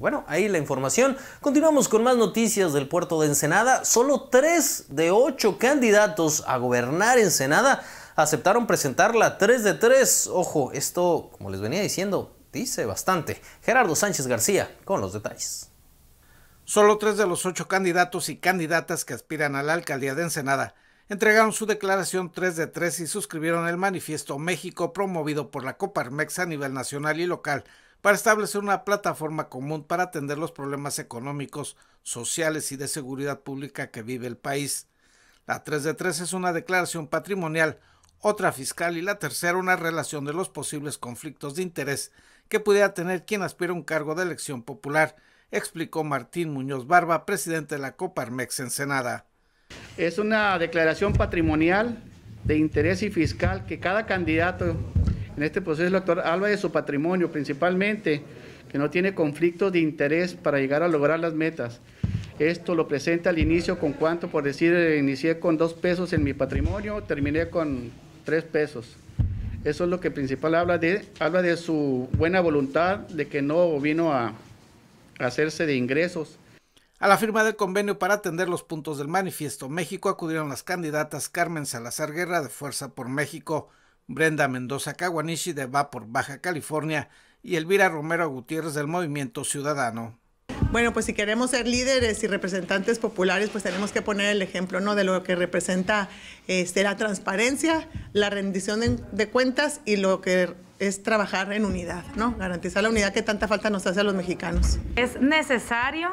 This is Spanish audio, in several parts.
Bueno, ahí la información. Continuamos con más noticias del puerto de Ensenada. Solo tres de ocho candidatos a gobernar Ensenada aceptaron presentar la 3 de 3. Ojo, esto, como les venía diciendo, dice bastante. Gerardo Sánchez García con los detalles. Solo tres de los ocho candidatos y candidatas que aspiran a la alcaldía de Ensenada entregaron su declaración 3 de 3 y suscribieron el manifiesto México promovido por la Coparmex a nivel nacional y local para establecer una plataforma común para atender los problemas económicos, sociales y de seguridad pública que vive el país. La 3 de 3 es una declaración patrimonial, otra fiscal y la tercera una relación de los posibles conflictos de interés que pudiera tener quien aspira a un cargo de elección popular, explicó Martín Muñoz Barba, presidente de la Coparmex Senada. Es una declaración patrimonial de interés y fiscal que cada candidato en este proceso actual habla de su patrimonio principalmente, que no tiene conflicto de interés para llegar a lograr las metas. Esto lo presenta al inicio con cuánto, por decir, inicié con dos pesos en mi patrimonio, terminé con tres pesos. Eso es lo que principal habla de, habla de su buena voluntad, de que no vino a hacerse de ingresos. A la firma del convenio para atender los puntos del manifiesto México acudieron las candidatas Carmen Salazar Guerra de Fuerza por México, Brenda Mendoza Kawanishi de Vapor Baja California y Elvira Romero Gutiérrez del Movimiento Ciudadano. Bueno, pues si queremos ser líderes y representantes populares, pues tenemos que poner el ejemplo ¿no? de lo que representa este, la transparencia, la rendición de, de cuentas y lo que es trabajar en unidad, ¿no? garantizar la unidad que tanta falta nos hace a los mexicanos. Es necesario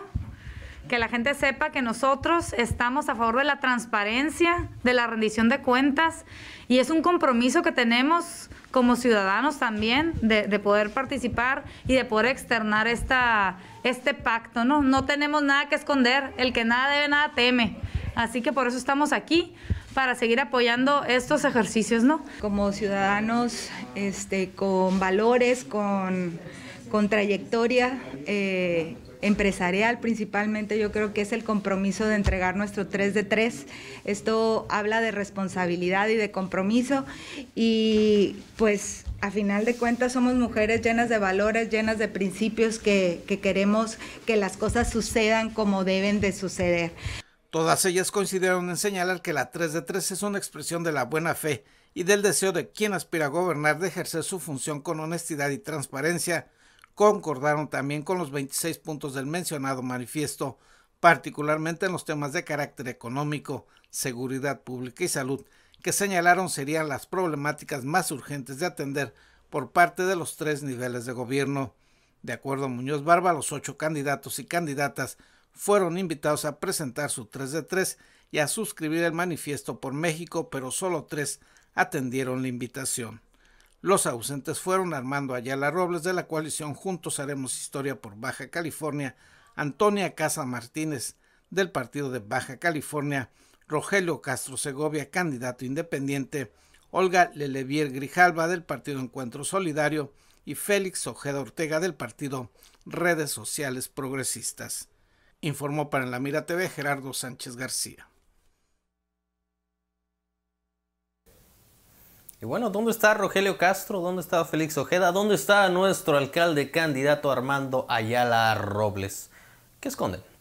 que la gente sepa que nosotros estamos a favor de la transparencia, de la rendición de cuentas y es un compromiso que tenemos como ciudadanos también de, poder participar y de poder externar esta, este pacto. ¿no? no tenemos nada que esconder, el que nada debe, nada teme. Así que por eso estamos aquí, para seguir apoyando estos ejercicios, ¿no? Como ciudadanos este, con valores, con, con trayectoria, eh, empresarial principalmente, yo creo que es el compromiso de entregar nuestro 3 de 3. Esto habla de responsabilidad y de compromiso y pues a final de cuentas somos mujeres llenas de valores, llenas de principios que, queremos que las cosas sucedan como deben de suceder. Todas ellas coincidieron en señalar que la 3 de 3 es una expresión de la buena fe y del deseo de quien aspira a gobernar de ejercer su función con honestidad y transparencia concordaron también con los 26 puntos del mencionado manifiesto, particularmente en los temas de carácter económico, seguridad pública y salud, que señalaron serían las problemáticas más urgentes de atender por parte de los tres niveles de gobierno. De acuerdo a Muñoz Barba, los ocho candidatos y candidatas fueron invitados a presentar su 3 de 3 y a suscribir el manifiesto por México, pero solo tres atendieron la invitación. Los ausentes fueron Armando Ayala Robles de la coalición Juntos Haremos Historia por Baja California, Antonia Casa Martínez del partido de Baja California, Rogelio Castro Segovia, candidato independiente, Olga Lelevier Grijalva del partido Encuentro Solidario y Félix Ojeda Ortega del partido Redes Sociales Progresistas. Informó para La Mira TV Gerardo Sánchez García. Y bueno, ¿dónde está Rogelio Castro? ¿Dónde está Félix Ojeda? ¿Dónde está nuestro alcalde candidato Armando Ayala Robles? ¿Qué esconden?